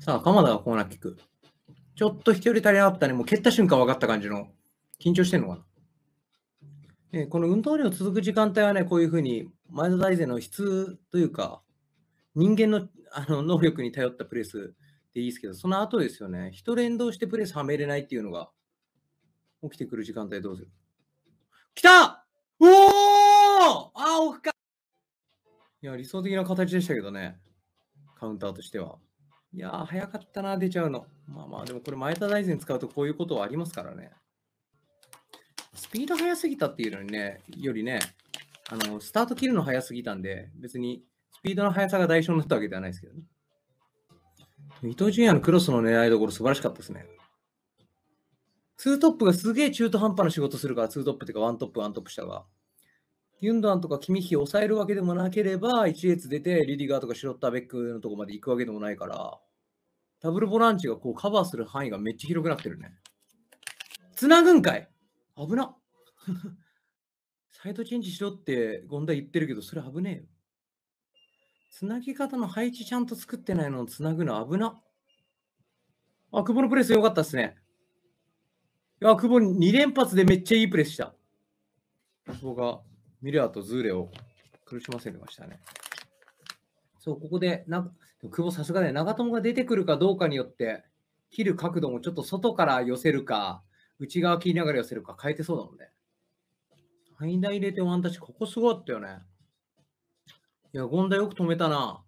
さあ、鎌田がコーナー聞く。ちょっと人より足りなかったね。もう蹴った瞬間分かった感じの。緊張してんのかな。ね、この運動量続く時間帯はね、こういうふうに前田大然の質というか、人間のあの能力に頼ったプレスでいいですけど、その後ですよね、人連動してプレスはめれないっていうのが起きてくる時間帯どうする来たおおあ、くかいや、理想的な形でしたけどね、カウンターとしては。いやー、早かったな、出ちゃうの。まあまあ、でもこれ前田大然使うとこういうことはありますからね。スピード速すぎたっていうのにね、よりね、あの、スタート切るの速すぎたんで、別にスピードの速さが代償になったわけではないですけどね。伊東純也のクロスの狙いどころ素晴らしかったですね。ツートップがすげえ中途半端な仕事するから、ツートップっていうか、ワントップ、ワントップしたが。ユンダンとかキミヒを抑えるわけでもなければ、一列出てリディガーとかシロッターベックのとこまで行くわけでもないから、ダブルボランチがこうカバーする範囲がめっちゃ広くなってるね。つなぐんかい危な サイドチェンジしろってゴンダ言ってるけど、それ危ねえよ。つなぎ方の配置ちゃんと作ってないのをつなぐの危な。あ、久保のプレス良かったっすね。いや、久保2連発でめっちゃいいプレスした。久保がミラーとズーレを苦しませてましたね。そう、ここで、な久保さすがで長友が出てくるかどうかによって、切る角度もちょっと外から寄せるか、内側切りながら寄せるか変えてそうだもんね。ー入れてワンタッチ、ここすごかったよね。いや、ゴンダよく止めたな。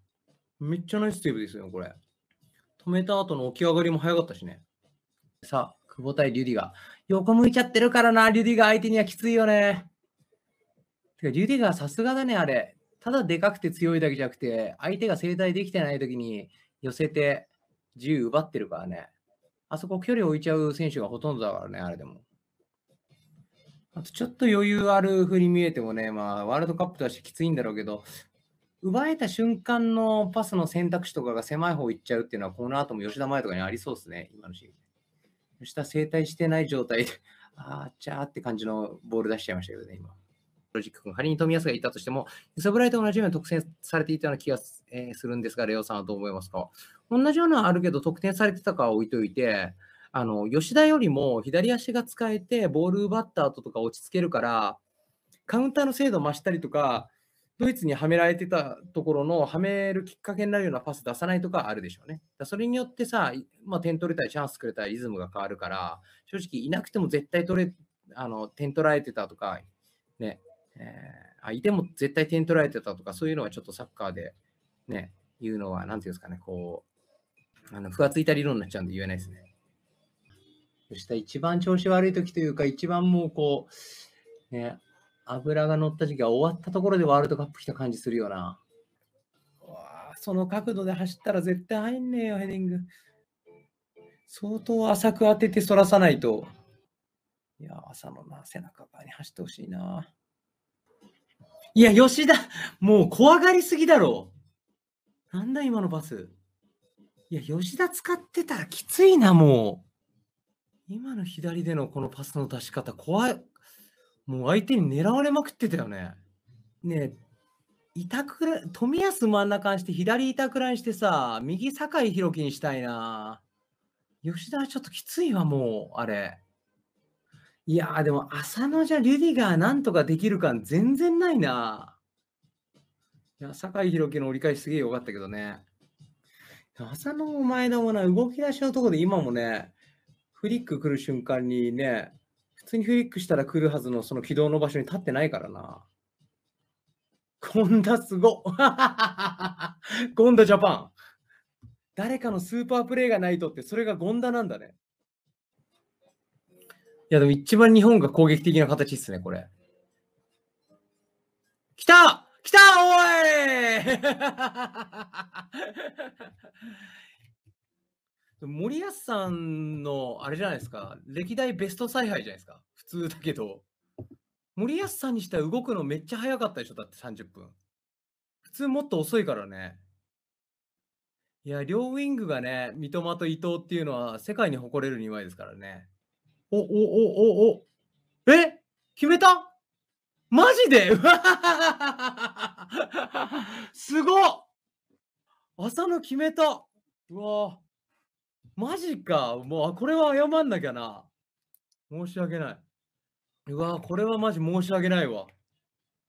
めっちゃナイスティーブですよ、これ。止めた後の起き上がりも早かったしね。さあ、久保対リュディが。横向いちゃってるからな、リュディが相手にはきついよね。てか、リュディガーさすがだね、あれ。ただでかくて強いだけじゃなくて、相手が正対できてない時に寄せて自由奪ってるからね。あそこ距離置いちゃう選手がほとんどだからね、あれでも。あとちょっと余裕あるふうに見えてもね、まあ、ワールドカップとしてきついんだろうけど、奪えた瞬間のパスの選択肢とかが狭い方行っちゃうっていうのは、この後も吉田前とかにありそうですね、今のシーン。吉田正対してない状態で、あーちゃーって感じのボール出しちゃいましたけどね、今。ロジック君、仮に富安がいたとしても、揺さぶられて同じように得点されていたような気がす,、るんですが、レオさんはどう思いますか同じようなあるけど、得点されてたかは置いといて、あの吉田よりも左足が使えて、ボール奪った後とか落ち着けるから、カウンターの精度増したりとか、ドイツにはめられてたところのはめるきっかけになるようなパス出さないとかあるでしょうね。それによってさ、まあ、点取れたりチャンスくれたりリズムが変わるから、正直いなくても絶対取れあの点取られてたとか、ね、えー、あいても絶対点取られてたとか、そういうのはちょっとサッカーでね、言うのは、なんていうんですかね、こう、あの、ふわついた理論になっちゃうんで言えないですね。そした一番調子悪い時というか、一番もうこう、ね、油が乗った時期が終わったところでワールドカップ来た感じするよな。わその角度で走ったら絶対入んねえよ、ヘディング。相当浅く当てて反らさないと。いや、朝のな、背中側に走ってほしいな。いや、吉田、もう怖がりすぎだろなんだ今のパス。いや、吉田使ってたらきついな、もう。今の左でのこのパスの出し方、怖い。もう相手に狙われまくってたよね。ねえ、板倉、冨安真ん中にして、左板倉にしてさ、右酒井宏樹にしたいな。吉田はちょっときついわ、もう、あれ。いやー、でも浅野じゃリュディガーなんとかできる感全然ないな。いや、酒井宏樹の折り返しすげえよかったけどね。浅野お前だもな、動き出しのとこで今もね、フリック来る瞬間にね、普通にフリックしたら来るはずのその軌道の場所に立ってないからな。ゴンダすごゴンダジャパン誰かのスーパープレイがないとって、それがゴンダなんだね。いや、でも一番日本が攻撃的な形ですね、これ。来た来たおい 森保さんのあれじゃないですか、歴代ベスト采配じゃないですか、普通だけど。森保さんにしたら動くのめっちゃ早かったでしょ、だって30分。普通もっと遅いからね。いや、両ウィングがね、三笘と伊藤っていうのは世界に誇れる庭ですからね。お、お、お、お、お。え決めたマジで すごっ浅野決めたうわマジかもう、これは謝んなきゃな。申し訳ない。うわこれはマジ申し訳ないわ。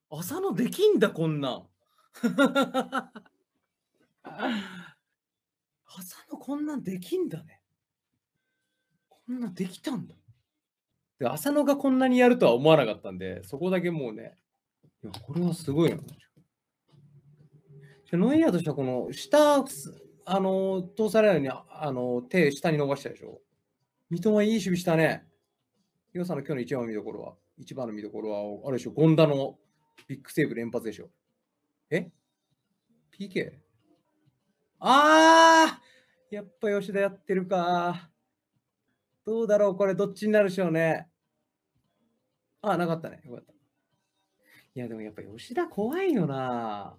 浅野できんだ、こんなん。浅 野こんなんできんだね。こんなんできたんだ。で、浅野がこんなにやるとは思わなかったんで、そこだけもうね、いや、これはすごいな。ノイアーとしては、この下、あの、通されるように、あの、手下に伸ばしたでしょ。三笘いい守備したね。岩さんの今日の一番の見どころは、一番の見どころは、あれでしょ、権田のビッグセーブ連発でしょ。え ?PK? ああやっぱ吉田やってるか。どうだろうこれどっちになるでしょうね。あ、なかったね。よかった。いや、でもやっぱ吉田怖いよな。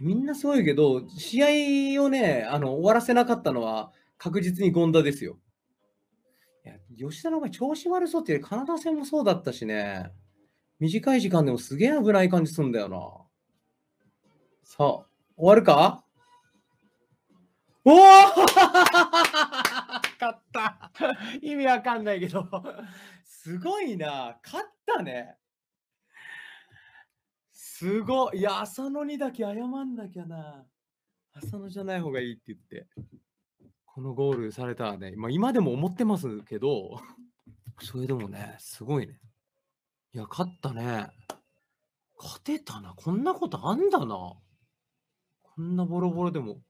みんなそういうけど、試合をね、あの終わらせなかったのは確実に権田ですよ。いや、吉田の場合、調子悪そうっていうカナダ戦もそうだったしね。短い時間でもすげえ危ない感じすんだよな。さあ、終わるかおお味わかんないけどすごいな。勝ったね。すごい。いや、浅野にだけ謝んなきゃな。浅野じゃない方がいいって言って。このゴールされたらね、まあ、今でも思ってますけど、それでもね、すごいね。いや、勝ったね。勝てたな。こんなことあんだな。こんなボロボロでも、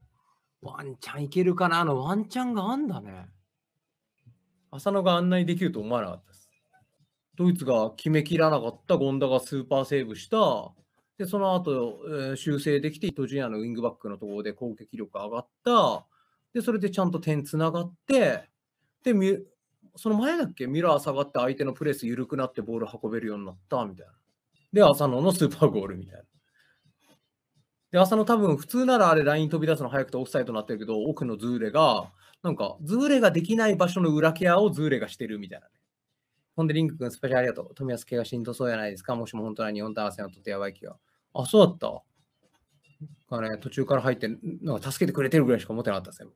ワンチャンいけるかなあのワンチャンがあんだね。浅野が案内できると思わなかったです。ドイツが決めきらなかった権田がスーパーセーブした、でその後、えー、修正できて、伊東純也のウィングバックのところで攻撃力上がった、でそれでちゃんと点つながって、でその前だっけ、ミラー下がって相手のプレス緩くなってボール運べるようになったみたいな。で、浅野のスーパーゴールみたいな。で、浅野多分普通ならあれライン飛び出すの早くてオフサイドになってるけど、奥のズーレがなんか、ズーレができない場所の裏ケアをズーレがしてるみたいなね。ほんで、リンク君、スペシャルありがとう。富安系がしんどそうやないですか。もしも本当は日本と合わせのとてやばい気が。あ、そうだった。ね、途中から入って、なんか助けてくれてるぐらいしか思ってなかったですよ。